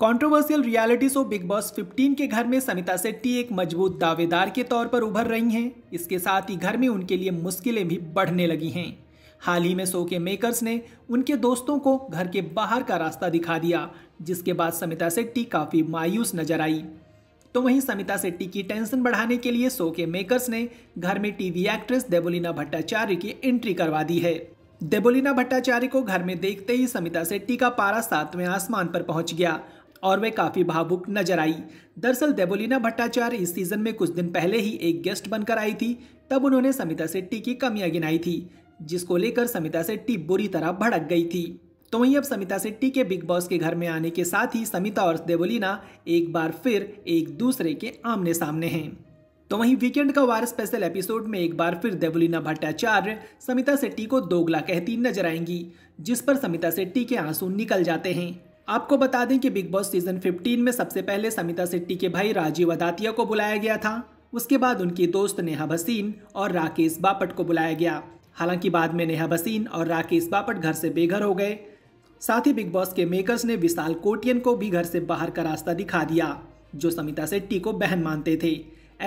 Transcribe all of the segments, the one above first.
controversial reality show Bigg Boss 15 के घर में समिता सेट्टी एक मजबूत दावेदार के तौर पर उभर रही हैं इसके साथ ही घर में उनके लिए मुश्किलें भी बढ़ने लगी हैं हाल ही में शो के मेकर्स ने उनके दोस्तों को घर के बाहर का रास्ता दिखा दिया जिसके बाद समिता सेट्टी काफ़ी मायूस नजर आई तो वहीं समिता सेट्टी की टेंशन बढ़ाने के लिए शो के मेकर्स ने घर में टीवी एक्ट्रेस देबोलिना भट्टाचार्य की एंट्री करवा दी है देबोलिना भट्टाचार्य को घर में देखते ही समिता सेट्टी का पारा सातवें आसमान पर पहुंच गया और वे काफ़ी भावुक नजर आई दरअसल देबोलिना भट्टाचार्य इस सीज़न में कुछ दिन पहले ही एक गेस्ट बनकर आई थी तब उन्होंने समिता सेट्टी की कमियाँ गिनाई थी जिसको लेकर समिता सेट्टी बुरी तरह भड़क गई थी तो वहीं अब समिता सेट्टी के बिग बॉस के घर में आने के साथ ही समिता और देवोलिना एक बार फिर एक दूसरे के आमने सामने हैं तो वहीं वीकेंड का वार स्पेशल एपिसोड में एक बार फिर देवोलिना भट्टाचार्य समिता सेट्टी को दोगला कहती नजर आएंगी जिस पर समिता सेट्टी के आंसू निकल जाते हैं आपको बता दें कि बिग बॉस सीजन 15 में सबसे पहले समिता सेट्टी के भाई राजीव अदातिया को बुलाया गया था उसके बाद उनकी दोस्त नेहा भसीन और राकेश बापट को बुलाया गया हालांकि बाद में नेहा भसीन और राकेश बापट घर से बेघर हो गए साथ ही बिग बॉस के मेकर्स ने विशाल कोटियन को भी घर से बाहर का रास्ता दिखा दिया जो समिता सेट्टी को बहन मानते थे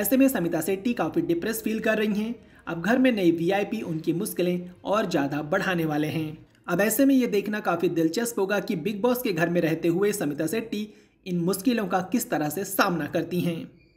ऐसे में समिता सेट्टी काफ़ी डिप्रेस फील कर रही हैं अब घर में नई वीआईपी उनकी मुश्किलें और ज़्यादा बढ़ाने वाले हैं अब ऐसे में ये देखना काफ़ी दिलचस्प होगा कि बिग बॉस के घर में रहते हुए समिता सेट्टी इन मुश्किलों का किस तरह से सामना करती हैं